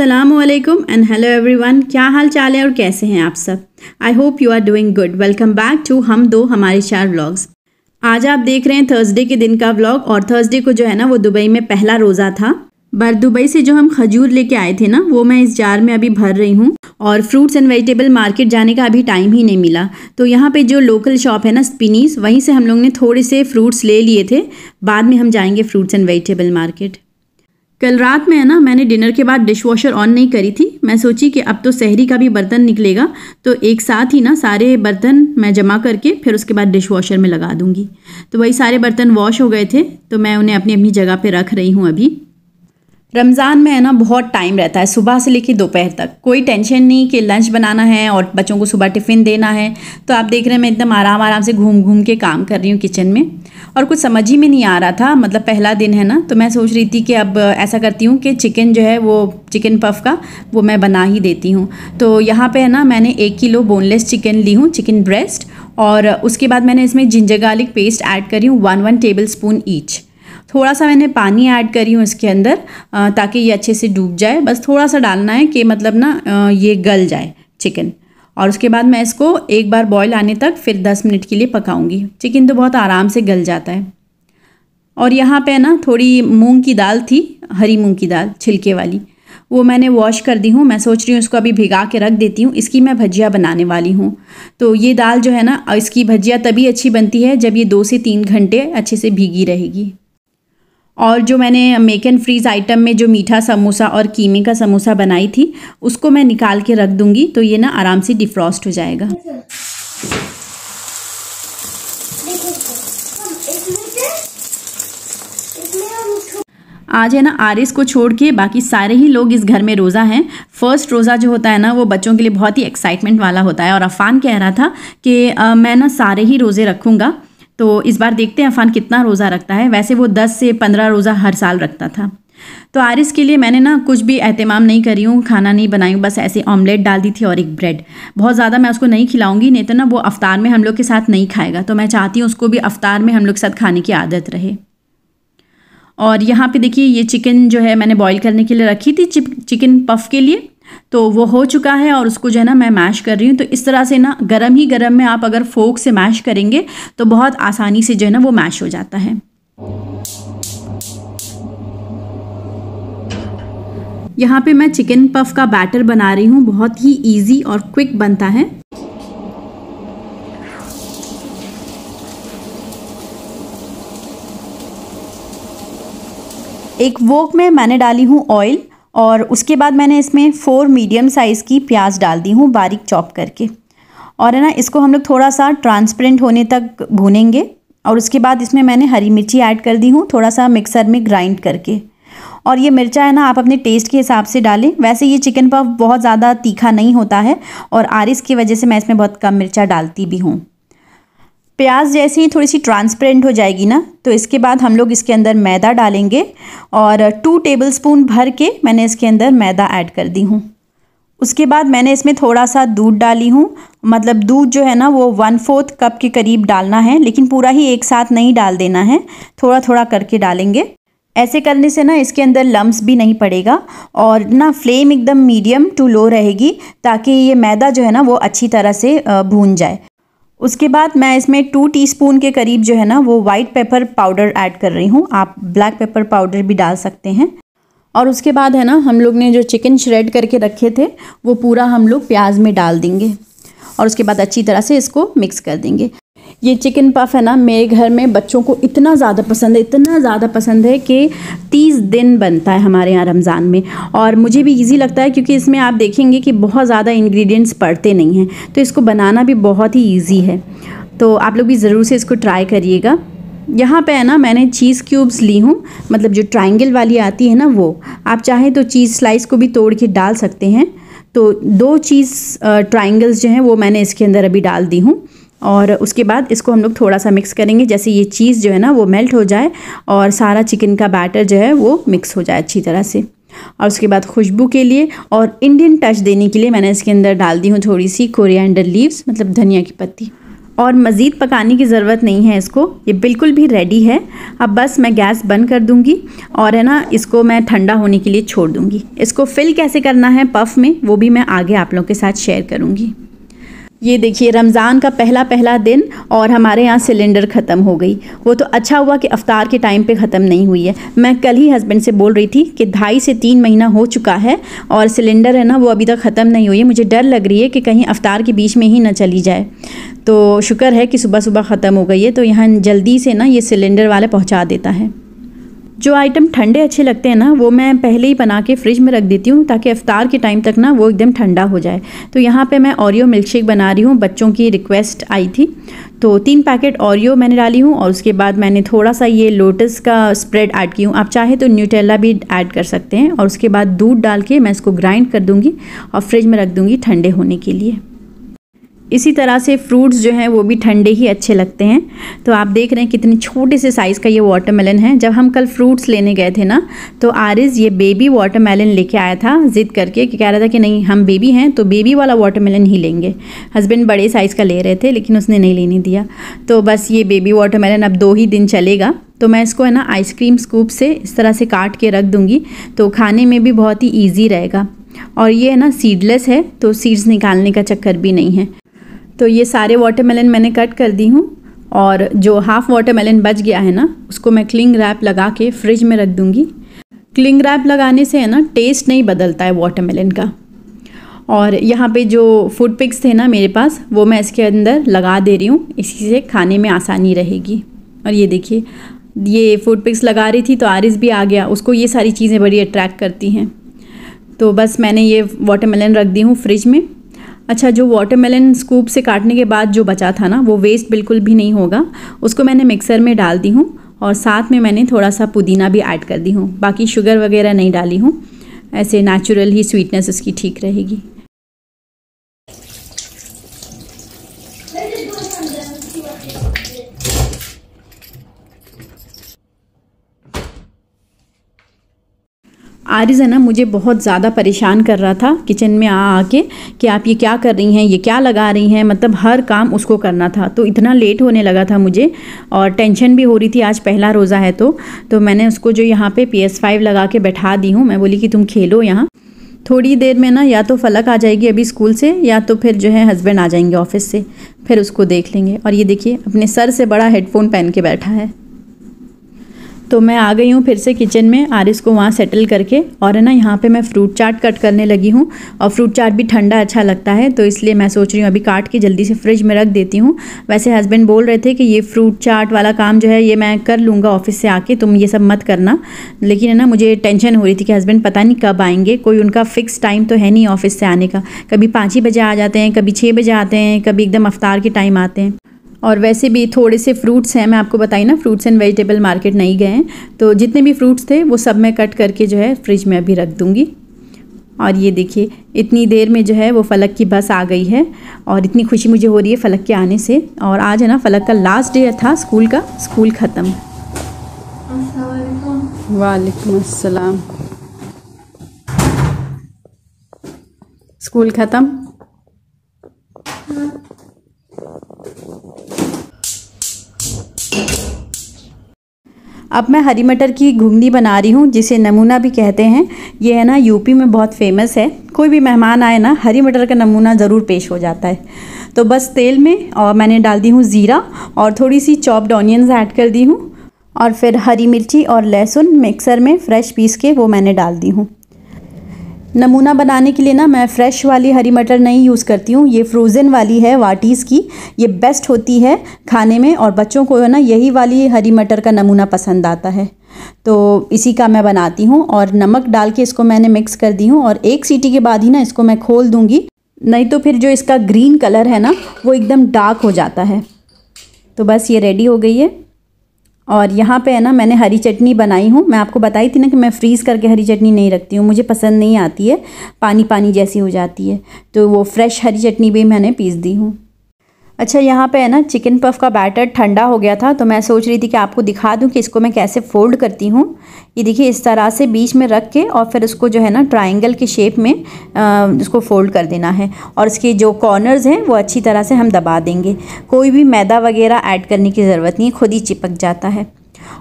असलकम and hello everyone क्या हाल चाल है और कैसे हैं आप सब I hope you are doing good welcome back to हम दो हमारे चार व्लॉग्स आज आप देख रहे हैं थर्सडे के दिन का व्लॉग और थर्सडे को जो है ना वो दुबई में पहला रोज़ा था बर दुबई से जो हम खजूर लेके आए थे ना वो मैं इस जार में अभी भर रही हूँ और फ्रूट्स एंड वेजिटेबल मार्केट जाने का अभी टाइम ही नहीं मिला तो यहाँ पे जो लोकल शॉप है ना स्पिनीस वहीं से हम लोग ने थोड़े से फ्रूट्स ले लिए थे बाद में हम जाएंगे फ्रूट्स एंड वेजिटेबल मार्केट कल रात में है ना मैंने डिनर के बाद डिश वॉशर ऑन नहीं करी थी मैं सोची कि अब तो शहरी का भी बर्तन निकलेगा तो एक साथ ही ना सारे बर्तन मैं जमा करके फिर उसके बाद डिश वॉशर में लगा दूंगी तो वही सारे बर्तन वॉश हो गए थे तो मैं उन्हें अपनी अपनी जगह पे रख रही हूँ अभी रमज़ान में है ना बहुत टाइम रहता है सुबह से लेकर दोपहर तक कोई टेंशन नहीं कि लंच बनाना है और बच्चों को सुबह टिफ़िन देना है तो आप देख रहे हैं मैं एकदम आराम आराम से घूम घूम के काम कर रही हूँ किचन में और कुछ समझ ही में नहीं आ रहा था मतलब पहला दिन है ना तो मैं सोच रही थी कि अब ऐसा करती हूँ कि चिकन जो है वो चिकन पफ का वो मैं बना ही देती हूँ तो यहाँ पर है ना मैंने एक किलो बोनलेस चिकन ली हूँ चिकन ब्रेस्ट और उसके बाद मैंने इसमें जिंजर गार्लिक पेस्ट ऐड करी हूँ one one tablespoon each थोड़ा सा मैंने पानी ऐड करी हूँ इसके अंदर ताकि ये अच्छे से डूब जाए बस थोड़ा सा डालना है कि मतलब ना ये गल जाए चिकन और उसके बाद मैं इसको एक बार बॉयल आने तक फिर दस मिनट के लिए पकाऊंगी चिकन तो बहुत आराम से गल जाता है और यहाँ पे ना थोड़ी मूंग की दाल थी हरी मूंग की दाल छिलके वाली वो मैंने वॉश कर दी हूँ मैं सोच रही हूँ इसको अभी भिगा के रख देती हूँ इसकी मैं भजिया बनाने वाली हूँ तो ये दाल जो है ना इसकी भजिया तभी अच्छी बनती है जब ये दो से तीन घंटे अच्छे से भीगी रहेगी और जो मैंने मेक एंड फ्रीज़ आइटम में जो मीठा समोसा और कीमे का समोसा बनाई थी उसको मैं निकाल के रख दूँगी तो ये ना आराम से डिफ्रॉस्ट हो जाएगा आज है ना आरिस को छोड़ के बाकी सारे ही लोग इस घर में रोज़ा हैं फर्स्ट रोज़ा जो होता है ना वो बच्चों के लिए बहुत ही एक्साइटमेंट वाला होता है और अफान कह रहा था कि आ, मैं ना सारे ही रोज़े रखूँगा तो इस बार देखते हैं अफान कितना रोज़ा रखता है वैसे वो दस से पंद्रह रोज़ा हर साल रखता था तो आरिस के लिए मैंने ना कुछ भी अहतमाम नहीं करी हूँ खाना नहीं बनाई हूँ बस ऐसे ऑमलेट डाल दी थी और एक ब्रेड बहुत ज़्यादा मैं उसको नहीं खिलाऊंगी नहीं तो ना वो अवतार में हम लोग के साथ नहीं खाएगा तो मैं चाहती हूँ उसको भी अवतार में हम लोग के साथ खाने की आदत रहे और यहाँ पे देखिए ये चिकन जो है मैंने बॉईल करने के लिए रखी थी चिकन पफ के लिए तो वो हो चुका है और उसको जो है ना मैं मैश कर रही हूँ तो इस तरह से ना गरम ही गरम में आप अगर फोक से मैश करेंगे तो बहुत आसानी से जो है ना वो मैश हो जाता है यहाँ पे मैं चिकन पफ का बैटर बना रही हूँ बहुत ही इजी और क्विक बनता है एक वोक में मैंने डाली हूँ ऑयल और उसके बाद मैंने इसमें फ़ोर मीडियम साइज़ की प्याज डाल दी हूँ बारीक चॉप करके और है ना इसको हम लोग थोड़ा सा ट्रांसपेरेंट होने तक भूनेंगे और उसके बाद इसमें मैंने हरी मिर्ची ऐड कर दी हूँ थोड़ा सा मिक्सर में ग्राइंड करके और ये मिर्चा है ना आप अपने टेस्ट के हिसाब से डालें वैसे ये चिकन पफ बहुत ज़्यादा तीखा नहीं होता है और आरिस की वजह से मैं इसमें बहुत कम मिर्चा डालती भी हूँ प्याज जैसे ही थोड़ी सी ट्रांसपेरेंट हो जाएगी ना तो इसके बाद हम लोग इसके अंदर मैदा डालेंगे और टू टेबलस्पून भर के मैंने इसके अंदर मैदा ऐड कर दी हूँ उसके बाद मैंने इसमें थोड़ा सा दूध डाली हूँ मतलब दूध जो है ना वो वन फोर्थ कप के करीब डालना है लेकिन पूरा ही एक साथ नहीं डाल देना है थोड़ा थोड़ा करके डालेंगे ऐसे करने से ना इसके अंदर लम्स भी नहीं पड़ेगा और ना फ्लेम एकदम मीडियम टू लो रहेगी ताकि ये मैदा जो है ना वो अच्छी तरह से भून जाए उसके बाद मैं इसमें टू टीस्पून के करीब जो है ना वो वाइट पेपर पाउडर ऐड कर रही हूँ आप ब्लैक पेपर पाउडर भी डाल सकते हैं और उसके बाद है ना हम लोग ने जो चिकन श्रेड करके रखे थे वो पूरा हम लोग प्याज में डाल देंगे और उसके बाद अच्छी तरह से इसको मिक्स कर देंगे ये चिकन पफ है ना मेरे घर में बच्चों को इतना ज़्यादा पसंद है इतना ज़्यादा पसंद है कि तीस दिन बनता है हमारे यहाँ रमज़ान में और मुझे भी ईजी लगता है क्योंकि इसमें आप देखेंगे कि बहुत ज़्यादा इन्ग्रीडियंट्स पड़ते नहीं हैं तो इसको बनाना भी बहुत ही ईजी है तो आप लोग भी ज़रूर से इसको ट्राई करिएगा यहाँ पे है ना मैंने चीज़ क्यूब्स ली हूँ मतलब जो ट्राइंगल वाली आती है ना वो आप चाहें तो चीज़ स्लाइस को भी तोड़ के डाल सकते हैं तो दो चीज़ ट्राइंगल्स जो हैं वो मैंने इसके अंदर अभी डाल दी हूँ और उसके बाद इसको हम लोग थोड़ा सा मिक्स करेंगे जैसे ये चीज़ जो है ना वो मेल्ट हो जाए और सारा चिकन का बैटर जो है वो मिक्स हो जाए अच्छी तरह से और उसके बाद खुशबू के लिए और इंडियन टच देने के लिए मैंने इसके अंदर डाल दी हूँ थोड़ी सी कोरिएंडर लीव्स मतलब धनिया की पत्ती और मज़ीद पकाने की ज़रूरत नहीं है इसको ये बिल्कुल भी रेडी है अब बस मैं गैस बंद कर दूँगी और है ना इसको मैं ठंडा होने के लिए छोड़ दूँगी इसको फिल कैसे करना है पफ में वो भी मैं आगे आप लोगों के साथ शेयर करूँगी ये देखिए रमज़ान का पहला पहला दिन और हमारे यहाँ सिलेंडर ख़त्म हो गई वो तो अच्छा हुआ कि अफ्तार के टाइम पे ख़त्म नहीं हुई है मैं कल ही हस्बैंड से बोल रही थी कि ढाई से तीन महीना हो चुका है और सिलेंडर है ना वो अभी तक ख़त्म नहीं हुई है मुझे डर लग रही है कि कहीं अफ्तार के बीच में ही ना चली जाए तो शुक्र है कि सुबह सुबह ख़त्म हो गई है तो यहाँ जल्दी से ना ये सिलेंडर वाला पहुँचा देता है जो आइटम ठंडे अच्छे लगते हैं ना वो मैं पहले ही बना के फ्रिज में रख देती हूँ ताकि अफ्तार के टाइम तक ना वो एकदम ठंडा हो जाए तो यहाँ पे मैं ओरियो मिल्क शेक बना रही हूँ बच्चों की रिक्वेस्ट आई थी तो तीन पैकेट ओरियो मैंने डाली हूँ और उसके बाद मैंने थोड़ा सा ये लोटस का स्प्रेड ऐड की हूँ आप चाहे तो न्यूटेला भी ऐड कर सकते हैं और उसके बाद दूध डाल के मैं इसको ग्राइंड कर दूँगी और फ्रिज में रख दूँगी ठंडे होने के लिए इसी तरह से फ्रूट्स जो हैं वो भी ठंडे ही अच्छे लगते हैं तो आप देख रहे हैं कितने छोटे से साइज़ का ये वाटरमेलन है जब हम कल फ्रूट्स लेने गए थे ना तो आरिज ये बेबी वाटरमेलन लेके आया था ज़िद करके कि कह रहा था कि नहीं हम बेबी हैं तो बेबी वाला वाटरमेलन ही लेंगे हस्बैंड बड़े साइज़ का ले रहे थे लेकिन उसने नहीं लेने दिया तो बस ये बेबी वाटरमेलन अब दो ही दिन चलेगा तो मैं इसको है ना आइसक्रीम स्कूप से इस तरह से काट के रख दूँगी तो खाने में भी बहुत ही ईजी रहेगा और ये है ना सीडलेस है तो सीड्स निकालने का चक्कर भी नहीं है तो ये सारे वाटरमेलन मैंने कट कर दी हूँ और जो हाफ़ वाटरमेलन बच गया है ना उसको मैं क्लिंग रैप लगा के फ्रिज में रख दूँगी क्लिंग रैप लगाने से है ना टेस्ट नहीं बदलता है वाटरमेलन का और यहाँ पे जो फूड पिक्स थे ना मेरे पास वो मैं इसके अंदर लगा दे रही हूँ इसी से खाने में आसानी रहेगी और ये देखिए ये फूड पिक्स लगा रही थी तो आरिस भी आ गया उसको ये सारी चीज़ें बड़ी अट्रैक्ट करती हैं तो बस मैंने ये वाटरमेलन रख दी हूँ फ्रिज में अच्छा जो वाटरमेलन स्कूप से काटने के बाद जो बचा था ना वो वेस्ट बिल्कुल भी नहीं होगा उसको मैंने मिक्सर में डाल दी हूँ और साथ में मैंने थोड़ा सा पुदीना भी ऐड कर दी हूँ बाकी शुगर वगैरह नहीं डाली हूँ ऐसे नेचुरल ही स्वीटनेस उसकी ठीक रहेगी आरिज है ना मुझे बहुत ज़्यादा परेशान कर रहा था किचन में आ आके कि आप ये क्या कर रही हैं ये क्या लगा रही हैं मतलब हर काम उसको करना था तो इतना लेट होने लगा था मुझे और टेंशन भी हो रही थी आज पहला रोज़ा है तो तो मैंने उसको जो यहाँ पे पी एस फाइव लगा के बैठा दी हूँ मैं बोली कि तुम खेलो यहाँ थोड़ी देर में ना या तो फलक आ जाएगी अभी स्कूल से या तो फिर जो है हस्बैंड आ जाएंगे ऑफिस से फिर उसको देख लेंगे और ये देखिए अपने सर से बड़ा हेडफोन पहन के बैठा है तो मैं आ गई हूँ फिर से किचन में आरिस को वहाँ सेटल करके और है ना यहाँ पे मैं फ्रूट चाट कट करने लगी हूँ और फ्रूट चाट भी ठंडा अच्छा लगता है तो इसलिए मैं सोच रही हूँ अभी काट के जल्दी से फ्रिज में रख देती हूँ वैसे हस्बैंड बोल रहे थे कि ये फ्रूट चाट वाला काम जो है ये मैं कर लूँगा ऑफिस से आके तुम ये सब मत करना लेकिन है ना मुझे टेंशन हो रही थी कि हस्बैंड पता नहीं कब आएंगे कोई उनका फ़िक्स टाइम तो है नहीं ऑफिस से आने का कभी पाँच ही बजे आ जाते हैं कभी छः बजे आते हैं कभी एकदम अफ्तार के टाइम आते हैं और वैसे भी थोड़े से फ्रूट्स हैं मैं आपको बताई ना फ्रूट्स एंड वेजिटेबल मार्केट नहीं गए हैं तो जितने भी फ्रूट्स थे वो सब मैं कट करके जो है फ्रिज में अभी रख दूँगी और ये देखिए इतनी देर में जो है वो फलक की बस आ गई है और इतनी खुशी मुझे हो रही है फलक के आने से और आज है ना फलक का लास्ट डे था स्कूल का स्कूल ख़त्म वालेकुम अस्सलाम स्कूल ख़त्म हाँ। अब मैं हरी मटर की घुगनी बना रही हूँ जिसे नमूना भी कहते हैं ये है ना यूपी में बहुत फेमस है कोई भी मेहमान आए ना हरी मटर का नमूना ज़रूर पेश हो जाता है तो बस तेल में और मैंने डाल दी हूँ ज़ीरा और थोड़ी सी चॉप्ड ऑनियंस ऐड कर दी हूँ और फिर हरी मिर्ची और लहसुन मिक्सर में फ्रेश पीस के वो मैंने डाल दी हूँ नमूना बनाने के लिए ना मैं फ्रेश वाली हरी मटर नहीं यूज़ करती हूँ ये फ्रोज़न वाली है वाटीज़ की ये बेस्ट होती है खाने में और बच्चों को ना यही वाली हरी मटर का नमूना पसंद आता है तो इसी का मैं बनाती हूँ और नमक डाल के इसको मैंने मिक्स कर दी हूँ और एक सीटी के बाद ही ना इसको मैं खोल दूँगी नहीं तो फिर जो इसका ग्रीन कलर है ना वो एकदम डार्क हो जाता है तो बस ये रेडी हो गई है और यहाँ पे है ना मैंने हरी चटनी बनाई हूँ मैं आपको बताई थी ना कि मैं फ्रीज़ करके हरी चटनी नहीं रखती हूँ मुझे पसंद नहीं आती है पानी पानी जैसी हो जाती है तो वो फ्रेश हरी चटनी भी मैंने पीस दी हूँ अच्छा यहाँ पे है ना चिकन पफ का बैटर ठंडा हो गया था तो मैं सोच रही थी कि आपको दिखा दूँ कि इसको मैं कैसे फोल्ड करती हूँ ये देखिए इस तरह से बीच में रख के और फिर उसको जो है ना ट्राइंगल के शेप में इसको फोल्ड कर देना है और इसके जो कॉर्नर्स हैं वो अच्छी तरह से हम दबा देंगे कोई भी मैदा वगैरह ऐड करने की ज़रूरत नहीं खुद ही चिपक जाता है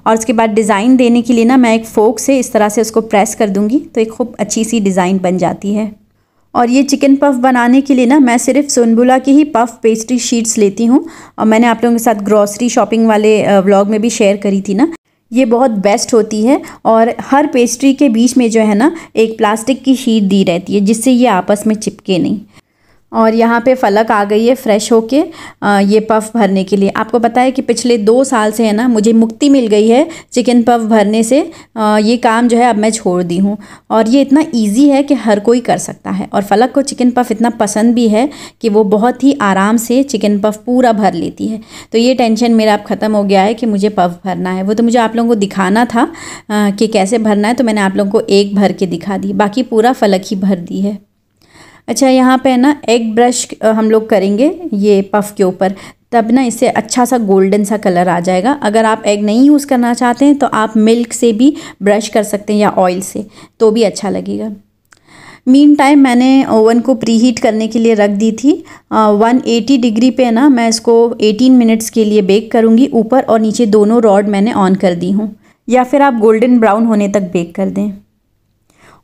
और उसके बाद डिज़ाइन देने के लिए ना मैं एक फोक से इस तरह से उसको प्रेस कर दूँगी तो एक खूब अच्छी सी डिज़ाइन बन जाती है और ये चिकन पफ बनाने के लिए ना मैं सिर्फ सोनबुला की ही पफ पेस्ट्री शीट्स लेती हूँ और मैंने आप लोगों के साथ ग्रॉसरी शॉपिंग वाले व्लॉग में भी शेयर करी थी ना ये बहुत बेस्ट होती है और हर पेस्ट्री के बीच में जो है ना एक प्लास्टिक की शीट दी रहती है जिससे ये आपस में चिपके नहीं और यहाँ पे फलक आ गई है फ्रेश होके ये पफ भरने के लिए आपको पता है कि पिछले दो साल से है ना मुझे मुक्ति मिल गई है चिकन पफ भरने से ये काम जो है अब मैं छोड़ दी हूँ और ये इतना इजी है कि हर कोई कर सकता है और फलक को चिकन पफ इतना पसंद भी है कि वो बहुत ही आराम से चिकन पफ पूरा भर लेती है तो ये टेंशन मेरा अब ख़त्म हो गया है कि मुझे पफ भरना है वो तो मुझे आप लोगों को दिखाना था कि कैसे भरना है तो मैंने आप लोगों को एक भर के दिखा दी बाकी पूरा फलक ही भर दी है अच्छा यहाँ पे ना एग ब्रश हम लोग करेंगे ये पफ के ऊपर तब ना इससे अच्छा सा गोल्डन सा कलर आ जाएगा अगर आप एग नहीं यूज़ करना चाहते हैं तो आप मिल्क से भी ब्रश कर सकते हैं या ऑयल से तो भी अच्छा लगेगा मीन टाइम मैंने ओवन को प्री हीट करने के लिए रख दी थी वन एटी डिग्री पे ना मैं इसको एटीन मिनट्स के लिए बेक करूँगी ऊपर और नीचे दोनों रॉड मैंने ऑन कर दी हूँ या फिर आप गोल्डन ब्राउन होने तक बेक कर दें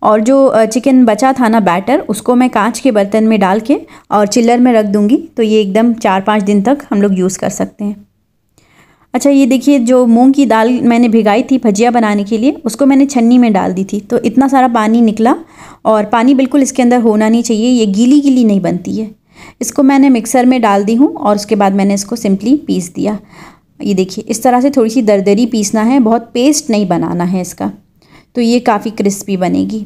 और जो चिकन बचा था ना बैटर उसको मैं कांच के बर्तन में डाल के और चिल्लर में रख दूँगी तो ये एकदम चार पाँच दिन तक हम लोग यूज़ कर सकते हैं अच्छा ये देखिए जो मूंग की दाल मैंने भिगाई थी भजिया बनाने के लिए उसको मैंने छन्नी में डाल दी थी तो इतना सारा पानी निकला और पानी बिल्कुल इसके अंदर होना नहीं चाहिए ये गीली गीली नहीं बनती है इसको मैंने मिक्सर में डाल दी हूँ और उसके बाद मैंने इसको सिंपली पीस दिया ये देखिए इस तरह से थोड़ी सी दरदरी पीसना है बहुत पेस्ट नहीं बनाना है इसका तो ये काफ़ी क्रिस्पी बनेगी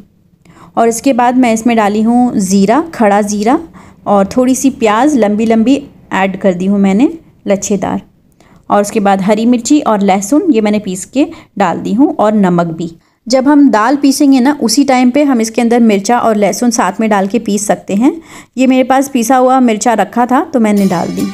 और इसके बाद मैं इसमें डाली हूँ ज़ीरा खड़ा ज़ीरा और थोड़ी सी प्याज लंबी लंबी ऐड कर दी हूँ मैंने लच्छेदार और उसके बाद हरी मिर्ची और लहसुन ये मैंने पीस के डाल दी हूँ और नमक भी जब हम दाल पीसेंगे ना उसी टाइम पे हम इसके अंदर मिर्चा और लहसुन साथ में डाल के पीस सकते हैं ये मेरे पास पीसा हुआ मिर्चा रखा था तो मैंने डाल दी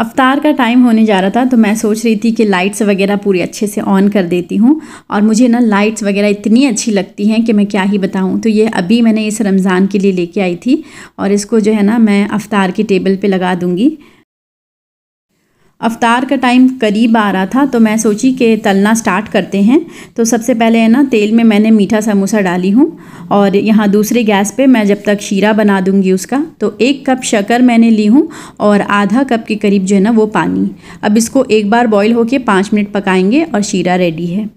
अवतार का टाइम होने जा रहा था तो मैं सोच रही थी कि लाइट्स वगैरह पूरी अच्छे से ऑन कर देती हूँ और मुझे ना लाइट्स वगैरह इतनी अच्छी लगती हैं कि मैं क्या ही बताऊँ तो ये अभी मैंने इस रमज़ान के लिए लेके आई थी और इसको जो है ना मैं अवतार की टेबल पर लगा दूँगी अवतार का टाइम करीब आ रहा था तो मैं सोची कि तलना स्टार्ट करते हैं तो सबसे पहले है ना तेल में मैंने मीठा समोसा डाली हूँ और यहाँ दूसरे गैस पे मैं जब तक शीरा बना दूँगी उसका तो एक कप शक्कर मैंने ली हूँ और आधा कप के करीब जो है ना वो पानी अब इसको एक बार बॉईल होके पाँच मिनट पकाएंगे और शीरा रेडी है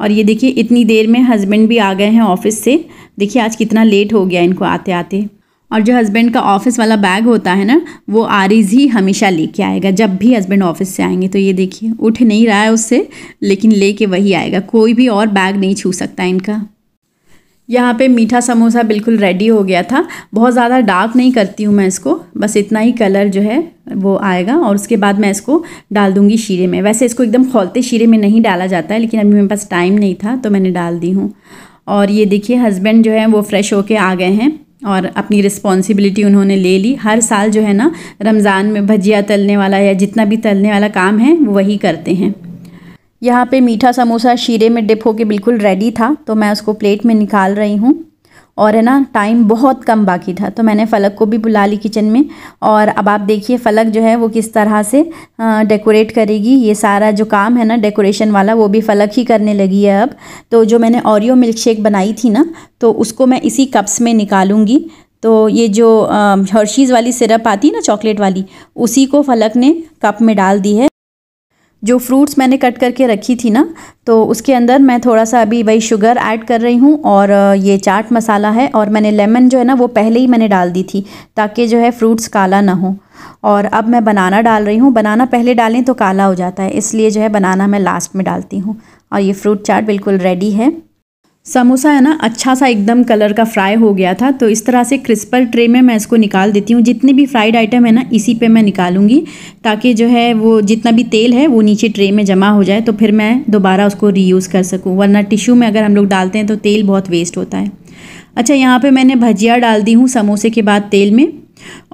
और ये देखिए इतनी देर में हस्बैंड भी आ गए हैं ऑफिस से देखिए आज कितना लेट हो गया इनको आते आते और जो हस्बैंड का ऑफिस वाला बैग होता है ना वो आरिज ही हमेशा लेके आएगा जब भी हस्बैंड ऑफिस से आएंगे तो ये देखिए उठ नहीं रहा है उससे लेकिन लेके वही आएगा कोई भी और बैग नहीं छू सकता इनका यहाँ पे मीठा समोसा बिल्कुल रेडी हो गया था बहुत ज़्यादा डार्क नहीं करती हूँ मैं इसको बस इतना ही कलर जो है वो आएगा और उसके बाद मैं इसको डाल दूँगी शीरे में वैसे इसको एकदम खोलते शीरे में नहीं डाला जाता है लेकिन अभी मेरे पास टाइम नहीं था तो मैंने डाल दी हूँ और ये देखिए हस्बैंड जो है वो फ्रेश होके आ गए हैं और अपनी रिस्पॉन्सिबिलिटी उन्होंने ले ली हर साल जो है ना रमज़ान में भजिया तलने वाला या जितना भी तलने वाला काम है वही करते हैं यहाँ पे मीठा समोसा शीरे में डिप होके बिल्कुल रेडी था तो मैं उसको प्लेट में निकाल रही हूँ और है ना टाइम बहुत कम बाकी था तो मैंने फलक को भी बुला ली किचन में और अब आप देखिए फलक जो है वो किस तरह से डेकोरेट करेगी ये सारा जो काम है ना डेकोरेशन वाला वो भी फलक ही करने लगी है अब तो जो मैंने ओरियो मिल्क शेक बनाई थी ना तो उसको मैं इसी कप्स में निकालूंगी तो ये जो हर्शीज़ वाली सिरप आती है ना चॉकलेट वाली उसी को फलक ने कप में डाल दी है जो फ्रूट्स मैंने कट करके रखी थी ना तो उसके अंदर मैं थोड़ा सा अभी वही शुगर ऐड कर रही हूँ और ये चाट मसाला है और मैंने लेमन जो है ना वो पहले ही मैंने डाल दी थी ताकि जो है फ्रूट्स काला ना हो और अब मैं बनाना डाल रही हूँ बनाना पहले डालें तो काला हो जाता है इसलिए जो है बनाना मैं लास्ट में डालती हूँ और ये फ्रूट चाट बिल्कुल रेडी है समोसा है ना अच्छा सा एकदम कलर का फ्राई हो गया था तो इस तरह से क्रिस्पल ट्रे में मैं इसको निकाल देती हूँ जितने भी फ्राइड आइटम है ना इसी पे मैं निकालूंगी ताकि जो है वो जितना भी तेल है वो नीचे ट्रे में जमा हो जाए तो फिर मैं दोबारा उसको रीयूज़ कर सकूँ वरना टिश्यू में अगर हम लोग डालते हैं तो तेल बहुत वेस्ट होता है अच्छा यहाँ पर मैंने भजिया डाल दी हूँ समोसे के बाद तेल में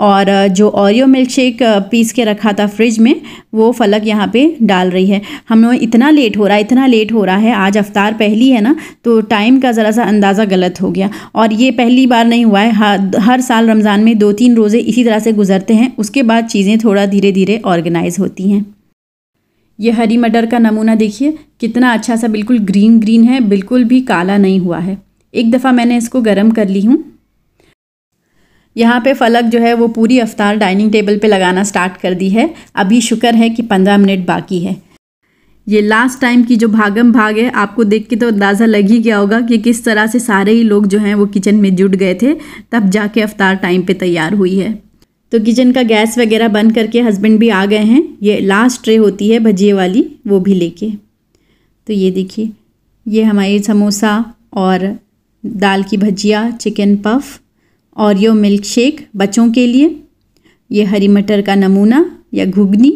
और जो ओरियो मिल्क शेक पीस के रखा था फ्रिज में वो फलक यहाँ पे डाल रही है हमें इतना लेट हो रहा है इतना लेट हो रहा है आज अफ्तार पहली है ना तो टाइम का ज़रा सा अंदाज़ा गलत हो गया और ये पहली बार नहीं हुआ है हर, हर साल रमज़ान में दो तीन रोज़े इसी तरह से गुजरते हैं उसके बाद चीज़ें थोड़ा धीरे धीरे ऑर्गेनाइज़ होती हैं ये हरी मटर का नमूना देखिए कितना अच्छा सा बिल्कुल ग्रीन ग्रीन है बिल्कुल भी काला नहीं हुआ है एक दफ़ा मैंने इसको गर्म कर ली हूँ यहाँ पे फलक जो है वो पूरी अफ्तार डाइनिंग टेबल पे लगाना स्टार्ट कर दी है अभी शुक्र है कि पंद्रह मिनट बाकी है ये लास्ट टाइम की जो भागम भाग है आपको देख के तो अंदाज़ा लग ही गया होगा कि किस तरह से सारे ही लोग जो हैं वो किचन में जुट गए थे तब जाके अफ्तार टाइम पे तैयार हुई है तो किचन का गैस वगैरह बंद करके हस्बैंड भी आ गए हैं ये लास्ट ट्रे होती है भजिए वाली वो भी लेके तो ये देखिए ये हमारे समोसा और दाल की भजिया chicken puff Oreo milkshake बच्चों के लिए ये हरी मटर का नमूना या घुगनी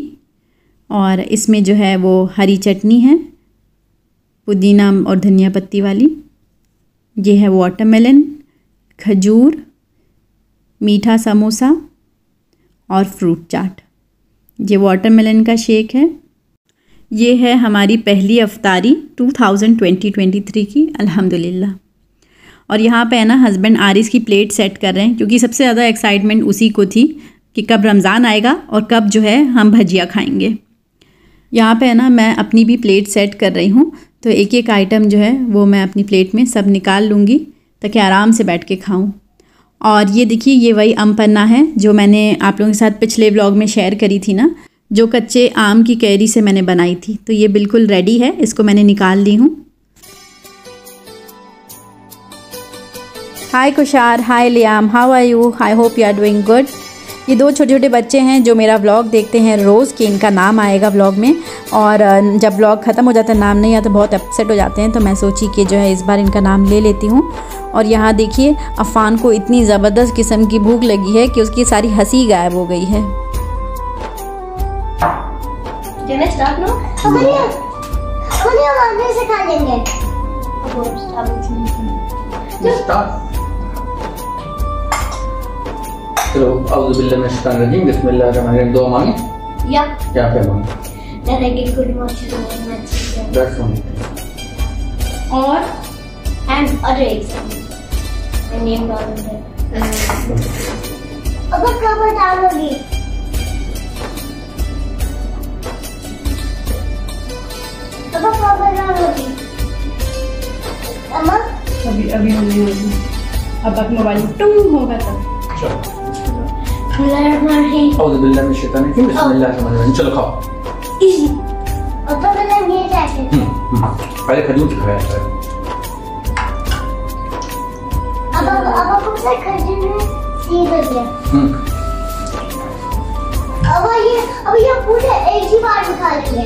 और इसमें जो है वो हरी चटनी है पुदीना और धनिया पत्ती वाली ये है वाटरमेलन खजूर मीठा समोसा और फ्रूट चाट ये वाटरमेलन का शेक है ये है हमारी पहली अफ्तारी 2020-23 की अल्हम्दुलिल्लाह और यहाँ पे है ना हस्बैंड आरिस की प्लेट सेट कर रहे हैं क्योंकि सबसे ज़्यादा एक्साइटमेंट उसी को थी कि कब रमज़ान आएगा और कब जो है हम भजिया खाएंगे यहाँ पे है ना मैं अपनी भी प्लेट सेट कर रही हूँ तो एक एक आइटम जो है वो मैं अपनी प्लेट में सब निकाल लूँगी ताकि आराम से बैठ के खाऊँ और ये देखिए ये वही आम पन्ना है जो मैंने आप लोगों के साथ पिछले ब्लॉग में शेयर करी थी ना जो कच्चे आम की कैरी से मैंने बनाई थी तो ये बिल्कुल रेडी है इसको मैंने निकाल ली हूँ hi Kushar hi Liam how are you I hope you are doing good ये दो छोटे छोटे बच्चे हैं जो मेरा व्लॉग देखते हैं रोज़ कि इनका नाम आएगा व्लॉग में और जब व्लॉग ख़त्म हो जाता है नाम नहीं आता बहुत अपसेट हो जाते हैं तो मैं सोची कि जो है इस बार इनका नाम ले लेती हूँ और यहाँ देखिए अफ़ान को इतनी ज़बरदस्त किस्म की भूख लगी है कि उसकी सारी हंसी गायब हो गई है स्टार्ट चलो अउजुबिल्लाहिमिनशैतानिर्रजीम बिस्मिल्लाहिर्रहमानिर्रहीम दो मांगे या क्या पे मांगे दादा की गुड मॉर्निंग दस मांगे और and other exam my name dollar अगर कब डालोगी अब कब डालोगी अम्मा अभी अभी नहीं होगी अब आप मोबाइल टूंग होगा तब चलो चलो खाओ पहले खजूर से खाया जाता है अब अब अब आपको पता है खजूर में सीध हो गया अब ये अब ये पूरे एक ही बार में खा लिए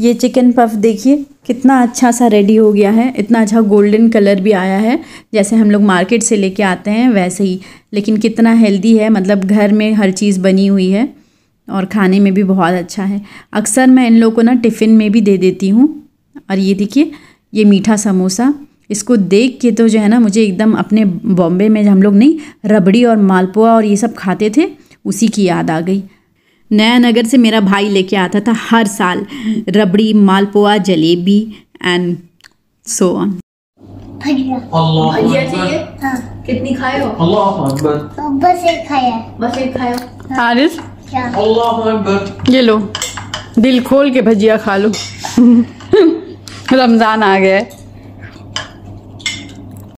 ये चिकन पफ देखिए कितना अच्छा सा रेडी हो गया है इतना अच्छा गोल्डन कलर भी आया है जैसे हम लोग मार्केट से लेके आते हैं वैसे ही लेकिन कितना हेल्दी है मतलब घर में हर चीज़ बनी हुई है और खाने में भी बहुत अच्छा है अक्सर मैं इन लोगों को ना टिफ़िन में भी दे देती हूँ और ये देखिए ये मीठा समोसा इसको देख के तो जो है ना मुझे एकदम अपने बॉम्बे में हम लोग नहीं रबड़ी और मालपुआ और ये सब खाते थे उसी की याद आ गई नया नगर से मेरा भाई लेके आता था हर साल rabri malpua jalebi and so on कितनी खाए हो तो बस एक खाया बस एक खाया ये लो दिल खोल के भजिया खा लो रमजान आ गया